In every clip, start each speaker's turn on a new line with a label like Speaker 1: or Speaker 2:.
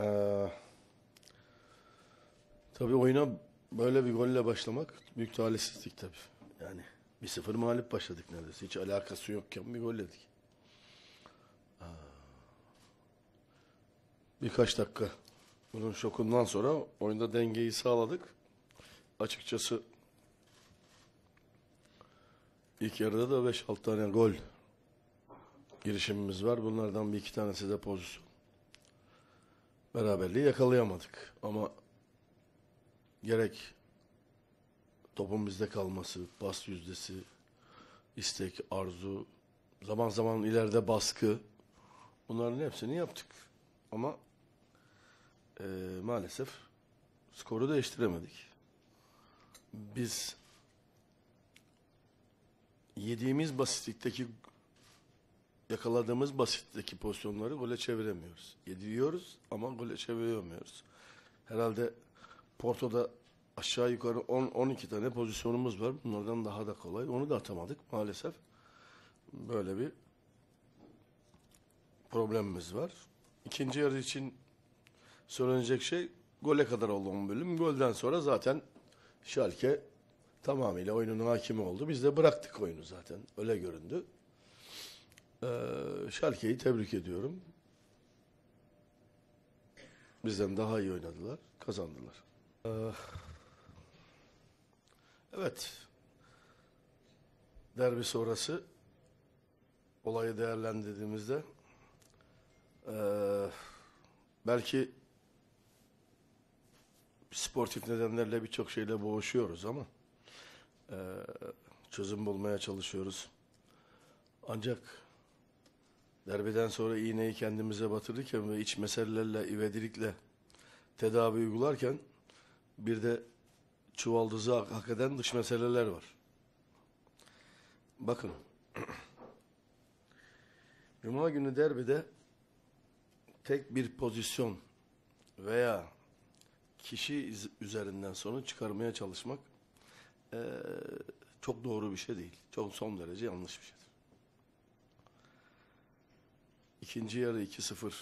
Speaker 1: Ee, tabii oyuna böyle bir golle başlamak büyük talihsizlik tabii. Yani bir sıfır mağlup başladık neredeyse. Hiç alakası yokken bir gol yedik. Ee, birkaç dakika bunun şokundan sonra oyunda dengeyi sağladık. Açıkçası ilk yarıda da 5-6 tane gol girişimimiz var. Bunlardan bir iki tanesi de pozisyon beraberliği yakalayamadık. Ama gerek topun bizde kalması, bas yüzdesi, istek, arzu, zaman zaman ileride baskı bunların hepsini yaptık. Ama e, maalesef skoru değiştiremedik. Biz yediğimiz basitlikteki yakaladığımız basitteki pozisyonları gole çeviremiyoruz. Yediriyoruz ama gole çeviremiyoruz. Herhalde Porto'da aşağı yukarı 10-12 tane pozisyonumuz var. Bunlardan daha da kolay. Onu da atamadık maalesef. Böyle bir problemimiz var. İkinci yarı için söylenecek şey gole kadar oldu 10 bölüm. Golden sonra zaten Şalke tamamıyla oyunun hakimi oldu. Biz de bıraktık oyunu zaten. Öyle göründü. Şalke'yi ee, tebrik ediyorum. Bizden daha iyi oynadılar, kazandılar. Ee, evet, derbi sonrası olayı değerlendirdiğimizde ee, belki sportif nedenlerle birçok şeyle boğuşuyoruz ama çözüm bulmaya çalışıyoruz. Ancak Derbeden sonra iğneyi kendimize batırırken ve iç meselelerle, ivedilikle tedavi uygularken bir de çuvaldızı hak eden dış meseleler var. Bakın. Cuma günü derbide tek bir pozisyon veya kişi üzerinden sonuç çıkarmaya çalışmak e, çok doğru bir şey değil. Çok son derece yanlış bir şey. İkinci yarı 2-0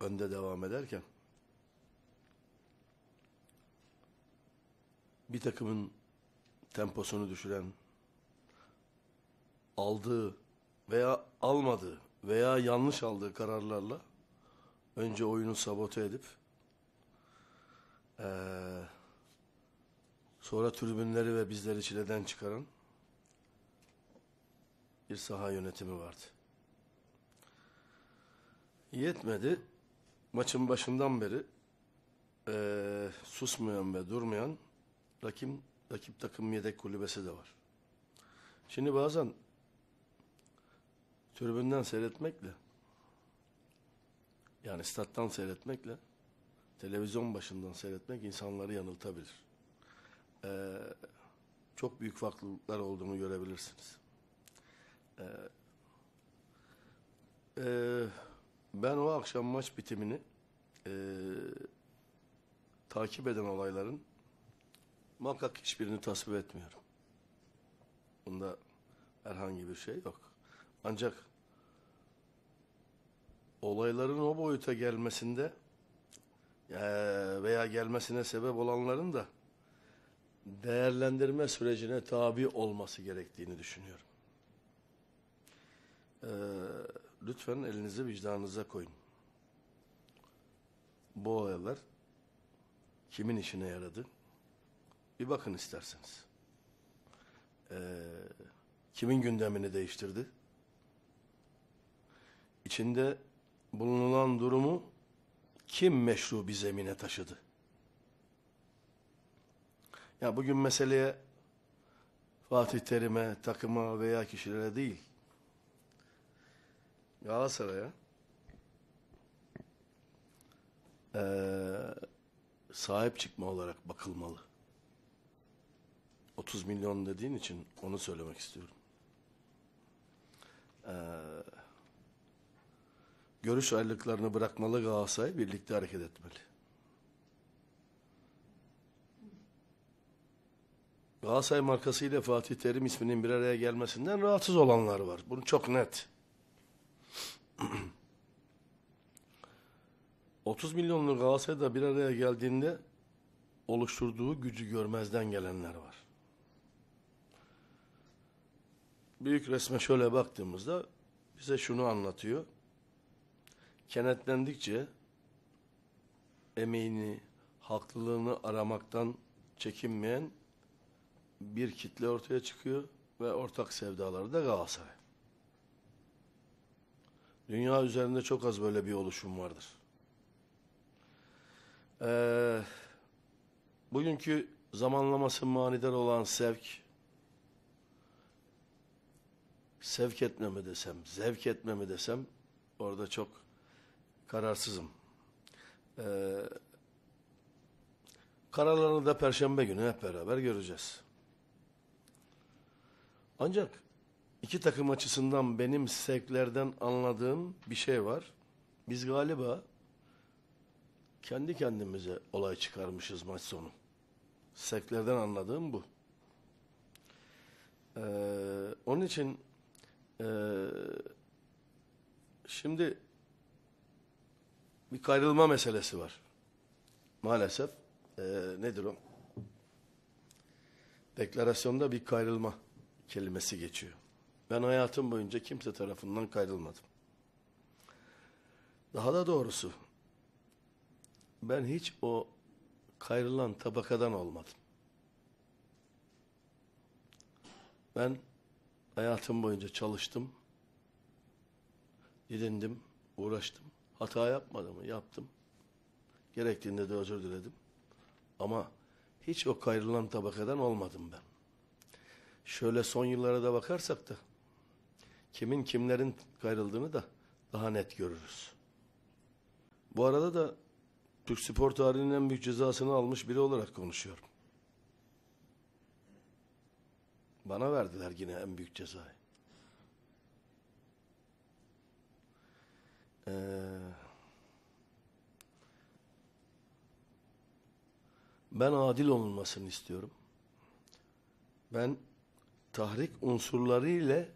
Speaker 1: önde devam ederken bir takımın temposunu düşüren aldığı veya almadığı veya yanlış aldığı kararlarla önce oyunu sabote edip ee, sonra türbünleri ve bizleri çileden çıkaran bir saha yönetimi vardı. Yetmedi. Maçın başından beri eee, susmayan ve durmayan rakip, rakip takım yedek kulübesi de var. Şimdi bazen tribünden seyretmekle yani stat'tan seyretmekle televizyon başından seyretmek insanları yanıltabilir. Eee, çok büyük farklılıklar olduğunu görebilirsiniz. Eee, eee ben o akşam maç bitimini e, takip eden olayların muhakkak hiçbirini tasvip etmiyorum. Bunda herhangi bir şey yok. Ancak olayların o boyuta gelmesinde e, veya gelmesine sebep olanların da değerlendirme sürecine tabi olması gerektiğini düşünüyorum. Eee lütfen elinizi vicdanınıza koyun. Bu olaylar kimin işine yaradı? Bir bakın isterseniz. Ee, kimin gündemini değiştirdi? İçinde bulunulan durumu kim meşru bir zemine taşıdı? Ya bugün meseleye Fatih Terim'e, takıma veya kişilere değil, Galatasaray'a ee, sahip çıkma olarak bakılmalı. 30 milyon dediğin için onu söylemek istiyorum. Ee, görüş ayrılıklarını bırakmalı Galatasaray birlikte hareket etmeli. Galatasaray markasıyla Fatih Terim isminin bir araya gelmesinden rahatsız olanlar var. Bunu çok net. 30 milyonlu Galatasaray'da bir araya geldiğinde oluşturduğu gücü görmezden gelenler var. Büyük resme şöyle baktığımızda bize şunu anlatıyor. Kenetlendikçe emeğini, haklılığını aramaktan çekinmeyen bir kitle ortaya çıkıyor ve ortak sevdaları da Galatasaray. Dünya üzerinde çok az böyle bir oluşum vardır. Ee, bugünkü zamanlaması manidar olan sevk, sevk etme mi desem, zevk etme mi desem orada çok kararsızım. Ee, kararlarını da perşembe günü hep beraber göreceğiz. Ancak İki takım açısından benim seklerden anladığım bir şey var. Biz galiba kendi kendimize olay çıkarmışız maç sonu. Seklerden anladığım bu. Ee, onun için e, şimdi bir kayrılma meselesi var. Maalesef e, nedir o? Deklarasyonda bir kayrılma kelimesi geçiyor. Ben hayatım boyunca kimse tarafından kayrılmadım. Daha da doğrusu ben hiç o kayrılan tabakadan olmadım. Ben hayatım boyunca çalıştım, didindim, uğraştım. Hata yapmadım, mı? yaptım. Gerektiğinde de özür diledim. Ama hiç o kayrılan tabakadan olmadım ben. Şöyle son yıllara da bakarsak da kimin kimlerin kayrıldığını da daha net görürüz. Bu arada da Türk spor tarihinin en büyük cezasını almış biri olarak konuşuyorum. Bana verdiler yine en büyük cezayı. Ee, ben adil olunmasını istiyorum. Ben tahrik unsurları ile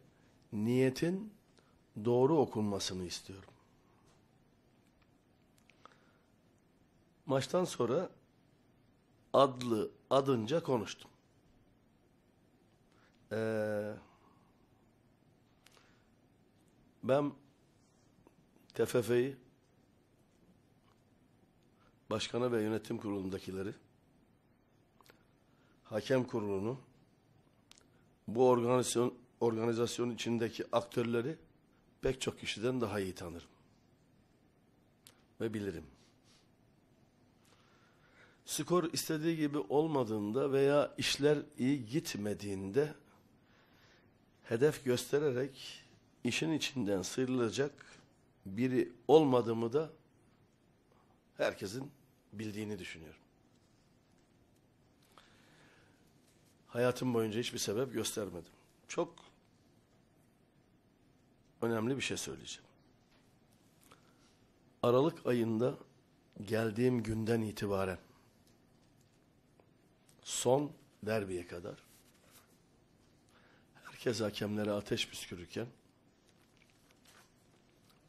Speaker 1: niyetin doğru okunmasını istiyorum. Maçtan sonra adlı adınca konuştum. Ee, ben TFF'yi Başkanı ve yönetim kurulundakileri hakem kurulunu bu organizasyon Organizasyon içindeki aktörleri pek çok kişiden daha iyi tanırım. Ve bilirim. Skor istediği gibi olmadığında veya işler iyi gitmediğinde hedef göstererek işin içinden sıyrılacak biri olmadığımı da herkesin bildiğini düşünüyorum. Hayatım boyunca hiçbir sebep göstermedim. Çok önemli bir şey söyleyeceğim. Aralık ayında geldiğim günden itibaren son derbiye kadar herkes hakemlere ateş püskürürken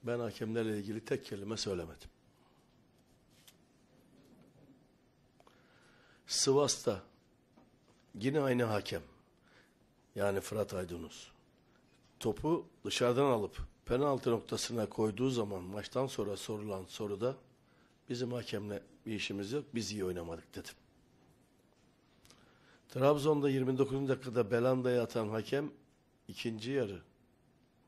Speaker 1: ben hakemlerle ilgili tek kelime söylemedim. Sivas'ta yine aynı hakem yani Fırat Aydınus topu dışarıdan alıp penaltı noktasına koyduğu zaman maçtan sonra sorulan soruda bizim hakemle bir işimiz yok biz iyi oynamadık dedim. Trabzon'da 29. dakikada Belanda'ya atan hakem ikinci yarı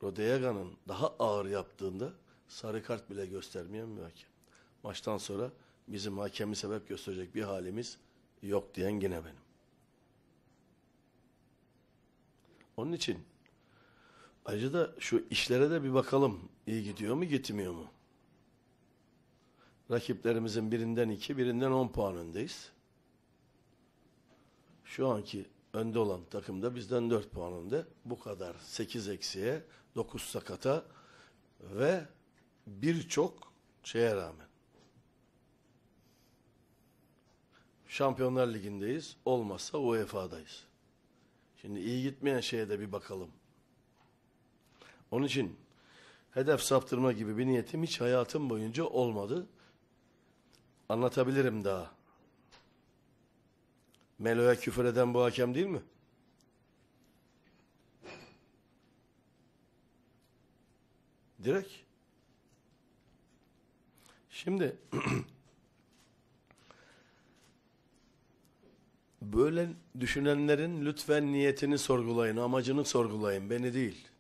Speaker 1: Rodeyaga'nın daha ağır yaptığında sarı kart bile göstermeyen bir hakem. Maçtan sonra bizim hakemi sebep gösterecek bir halimiz yok diyen gene benim. Onun için Ayrıca da şu işlere de bir bakalım. İyi gidiyor mu gitmiyor mu? Rakiplerimizin birinden iki, birinden on puan öndeyiz. Şu anki önde olan takım da bizden dört puan önde. Bu kadar. Sekiz eksiye, dokuz sakata ve birçok şeye rağmen. Şampiyonlar Ligi'ndeyiz. Olmazsa UEFA'dayız. Şimdi iyi gitmeyen şeye de bir bakalım. Onun için hedef saptırma gibi bir niyetim hiç hayatım boyunca olmadı. Anlatabilirim daha. Melo'ya küfür eden bu hakem değil mi? Direkt. Şimdi böyle düşünenlerin lütfen niyetini sorgulayın, amacını sorgulayın, beni değil.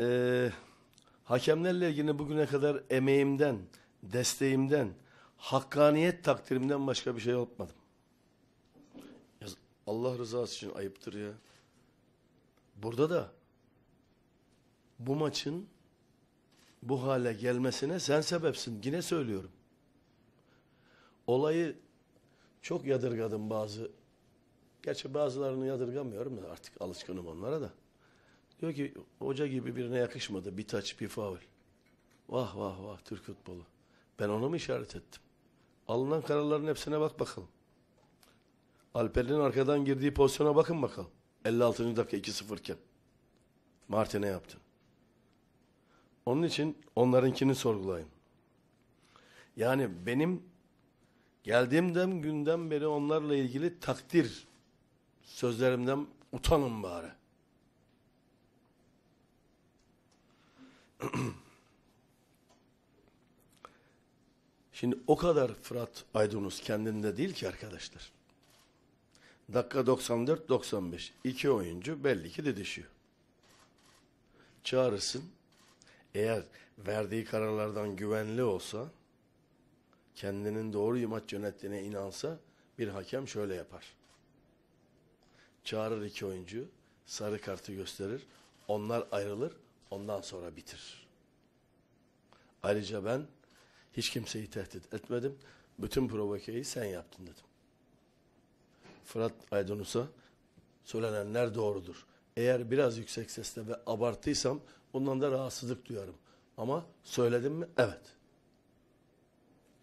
Speaker 1: e, hakemlerle ilgili bugüne kadar emeğimden, desteğimden, hakkaniyet takdirimden başka bir şey yapmadım. Allah rızası için ayıptır ya. Burada da bu maçın bu hale gelmesine sen sebepsin. Yine söylüyorum. Olayı çok yadırgadım bazı. Gerçi bazılarını yadırgamıyorum da artık alışkınım onlara da. Diyor ki hoca gibi birine yakışmadı. Bir taç bir faul. Vah vah vah Türk futbolu. Ben onu mu işaret ettim? Alınan kararların hepsine bak bakalım. Alper'in arkadan girdiği pozisyona bakın bakalım. 56. dakika 2-0 iken. Martin'e yaptı. Onun için onlarınkini sorgulayın. Yani benim geldiğimden günden beri onlarla ilgili takdir sözlerimden utanın bari. Şimdi o kadar Fırat Aydınus kendinde değil ki arkadaşlar. Dakika 94-95. iki oyuncu belli ki didişiyor. Çağrısın. Eğer verdiği kararlardan güvenli olsa, kendinin doğru maç yönettiğine inansa bir hakem şöyle yapar. Çağırır iki oyuncu, sarı kartı gösterir, onlar ayrılır, Ondan sonra bitir. Ayrıca ben hiç kimseyi tehdit etmedim. Bütün provokeyi sen yaptın dedim. Fırat Aydınus'a söylenenler doğrudur. Eğer biraz yüksek sesle ve abarttıysam bundan da rahatsızlık duyarım. Ama söyledim mi? Evet.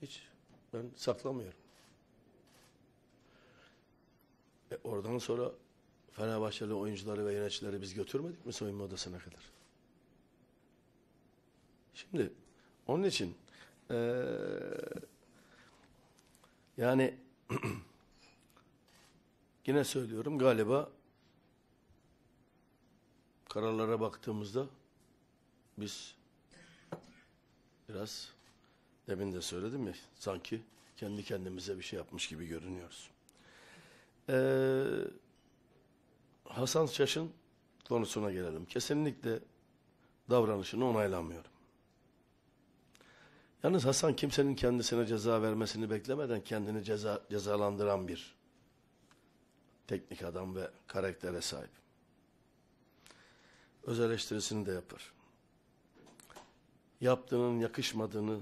Speaker 1: Hiç ben saklamıyorum. E oradan sonra Fenerbahçeli oyuncuları ve yöneticileri biz götürmedik mi soyunma odasına kadar? Şimdi onun için ee, yani yine söylüyorum galiba kararlara baktığımızda biz biraz demin de söyledim ya sanki kendi kendimize bir şey yapmış gibi görünüyoruz. Ee, Hasan Şaş'ın konusuna gelelim. Kesinlikle davranışını onaylamıyorum. Yalnız Hasan kimsenin kendisine ceza vermesini beklemeden kendini ceza, cezalandıran bir teknik adam ve karaktere sahip. Öz eleştirisini de yapar. Yaptığının yakışmadığını,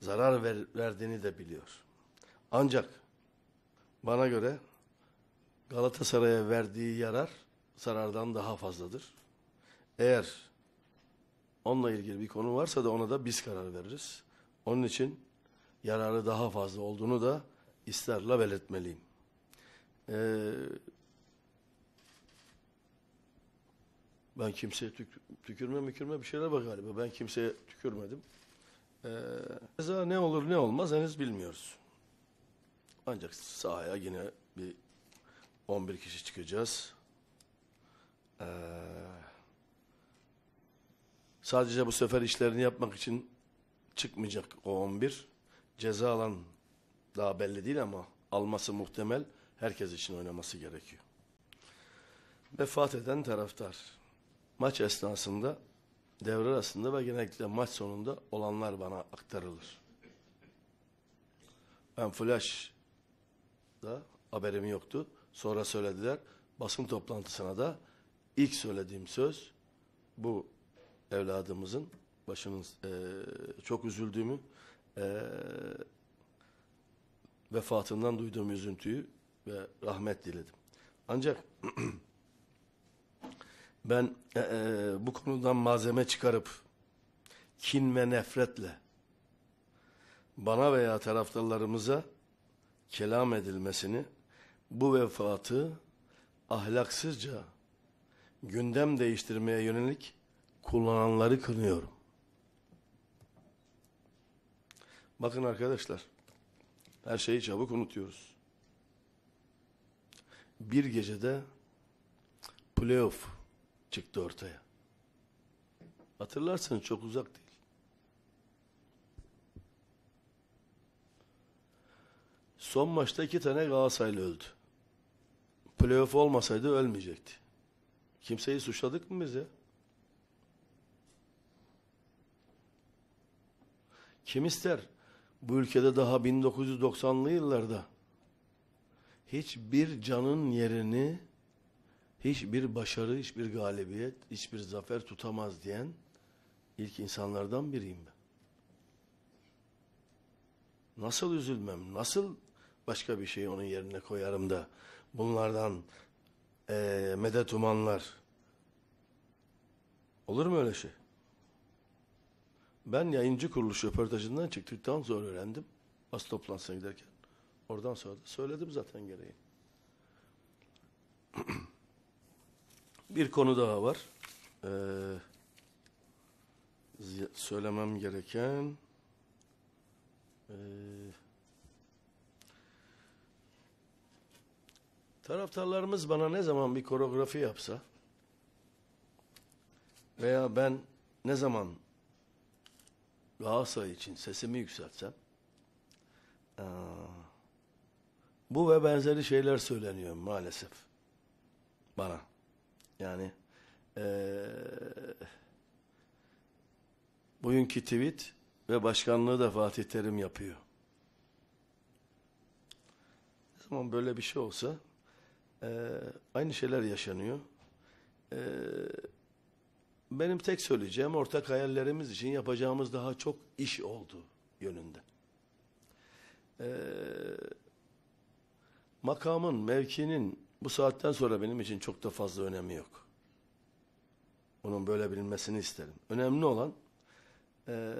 Speaker 1: zarar ver, verdiğini de biliyor. Ancak bana göre Galatasaray'a verdiği yarar zarardan daha fazladır. Eğer onunla ilgili bir konu varsa da ona da biz karar veririz. Onun için yararı daha fazla olduğunu da isterla belirtmeliyim. Ee, ben kimseye tük tükürme mükürme bir şeyler var galiba. Ben kimseye tükürmedim. Ee, ne olur ne olmaz henüz bilmiyoruz. Ancak sahaya yine bir 11 kişi çıkacağız. Ee, sadece bu sefer işlerini yapmak için çıkmayacak o 11. Ceza alan daha belli değil ama alması muhtemel herkes için oynaması gerekiyor. Vefat eden taraftar maç esnasında devre arasında ve genellikle maç sonunda olanlar bana aktarılır. Ben flash da haberim yoktu. Sonra söylediler. Basın toplantısına da ilk söylediğim söz bu evladımızın başımız e, çok üzüldüğümü e, vefatından duyduğum üzüntüyü ve rahmet diledim. Ancak ben e, e, bu konudan malzeme çıkarıp kin ve nefretle bana veya taraftarlarımıza kelam edilmesini bu vefatı ahlaksızca gündem değiştirmeye yönelik kullananları kınıyorum. Bakın arkadaşlar, her şeyi çabuk unutuyoruz. Bir gecede playoff çıktı ortaya. Hatırlarsanız çok uzak değil. Son maçta iki tane Galatasaraylı öldü. Playoff olmasaydı ölmeyecekti. Kimseyi suçladık mı biz ya? Kim ister? bu ülkede daha 1990'lı yıllarda hiçbir canın yerini hiçbir başarı, hiçbir galibiyet, hiçbir zafer tutamaz diyen ilk insanlardan biriyim ben. Nasıl üzülmem, nasıl başka bir şeyi onun yerine koyarım da bunlardan e, medet umanlar. Olur mu öyle şey? Ben yayıncı kuruluş röportajından çıktıktan sonra öğrendim. Basın toplantısına giderken. Oradan sonra da söyledim zaten gereği. Bir konu daha var. Ee, söylemem gereken ee, taraftarlarımız bana ne zaman bir koreografi yapsa veya ben ne zaman Galatasaray için sesimi yükseltsem aa, bu ve benzeri şeyler söyleniyor maalesef bana. Yani ee, bugünkü tweet ve başkanlığı da Fatih Terim yapıyor. Ne zaman böyle bir şey olsa e, aynı şeyler yaşanıyor. Eee benim tek söyleyeceğim ortak hayallerimiz için yapacağımız daha çok iş oldu yönünde. Ee, makamın, mevkinin bu saatten sonra benim için çok da fazla önemi yok. Bunun böyle bilinmesini isterim. Önemli olan e,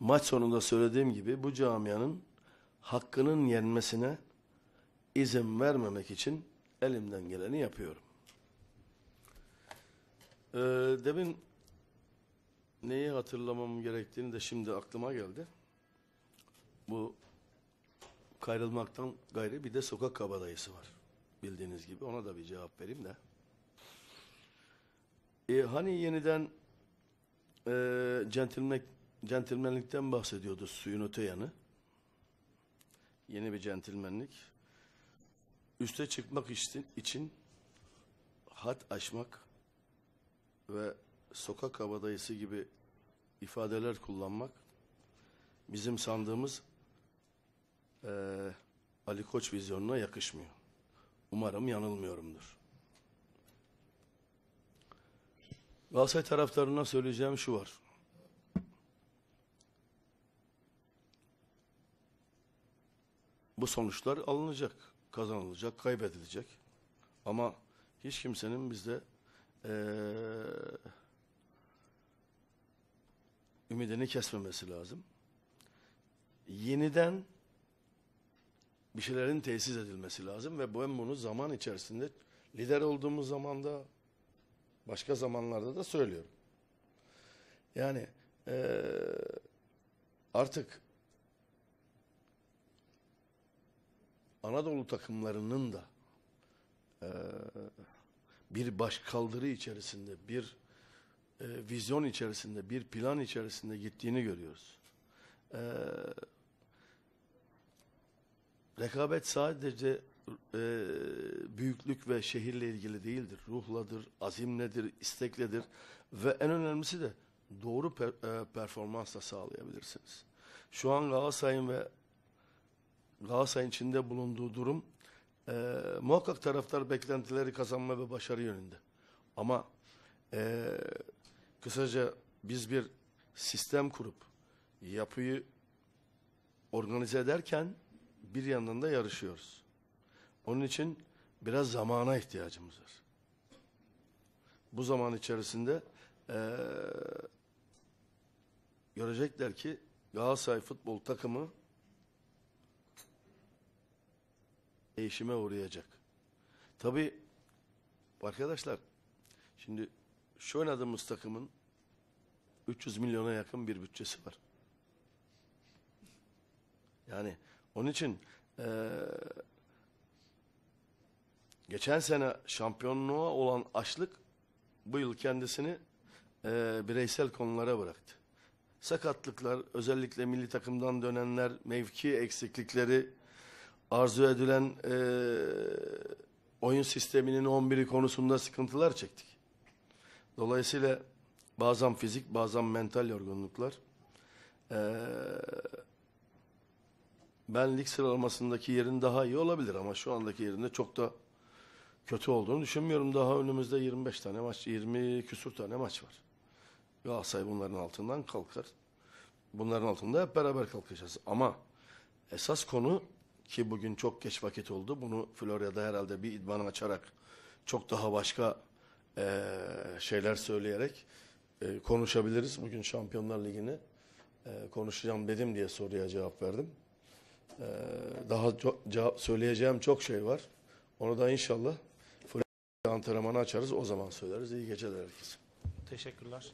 Speaker 1: maç sonunda söylediğim gibi bu camianın hakkının yenmesine izin vermemek için elimden geleni yapıyorum. Ee, demin neyi hatırlamam gerektiğini de şimdi aklıma geldi. Bu kayrılmaktan gayrı bir de sokak kabadayısı var. Bildiğiniz gibi ona da bir cevap vereyim de. Ee, hani yeniden e, centilmek, centilmenlikten bahsediyordu suyun öte yanı. Yeni bir centilmenlik. Üste çıkmak için, için hat açmak ve sokak kabadayısı gibi ifadeler kullanmak bizim sandığımız e, Ali Koç vizyonuna yakışmıyor. Umarım yanılmıyorumdur. Galatasaray taraftarına söyleyeceğim şu var. Bu sonuçlar alınacak, kazanılacak, kaybedilecek. Ama hiç kimsenin bizde ee, ümidini kesmemesi lazım. Yeniden bir şeylerin tesis edilmesi lazım ve ben bunu zaman içerisinde lider olduğumuz zamanda başka zamanlarda da söylüyorum. Yani e, artık Anadolu takımlarının da e, bir başkaldırı içerisinde, bir e, vizyon içerisinde, bir plan içerisinde gittiğini görüyoruz. E, rekabet sadece e, büyüklük ve şehirle ilgili değildir. Ruhladır, azimledir, istekledir ve en önemlisi de doğru per, e, performansla sağlayabilirsiniz. Şu an Galatasaray'ın ve Galatasaray'ın içinde bulunduğu durum e, muhakkak taraftar beklentileri kazanma ve başarı yönünde. Ama e, kısaca biz bir sistem kurup yapıyı organize ederken bir yandan da yarışıyoruz. Onun için biraz zamana ihtiyacımız var. Bu zaman içerisinde e, görecekler ki Galatasaray futbol takımı değişime uğrayacak. Tabi arkadaşlar şimdi şu oynadığımız takımın 300 milyona yakın bir bütçesi var. Yani onun için ee, geçen sene şampiyonluğa olan açlık bu yıl kendisini e, bireysel konulara bıraktı. Sakatlıklar, özellikle milli takımdan dönenler, mevki eksiklikleri arzu edilen e, oyun sisteminin 11'i konusunda sıkıntılar çektik. Dolayısıyla bazen fizik bazen mental yorgunluklar. Ee, ben lig sıralamasındaki yerin daha iyi olabilir ama şu andaki yerinde çok da kötü olduğunu düşünmüyorum. Daha önümüzde 25 tane maç, 20 küsur tane maç var. Galatasaray bunların altından kalkar. Bunların altında hep beraber kalkacağız. Ama esas konu ki bugün çok geç vakit oldu. Bunu Florya'da herhalde bir idman açarak çok daha başka e, şeyler söyleyerek e, konuşabiliriz. Bugün Şampiyonlar Ligi'ni e, konuşacağım dedim diye soruya cevap verdim. E, daha çok, cevap, söyleyeceğim çok şey var. Onu da inşallah Florya'da antrenmanı açarız. O zaman söyleriz. İyi geceler herkese. Teşekkürler.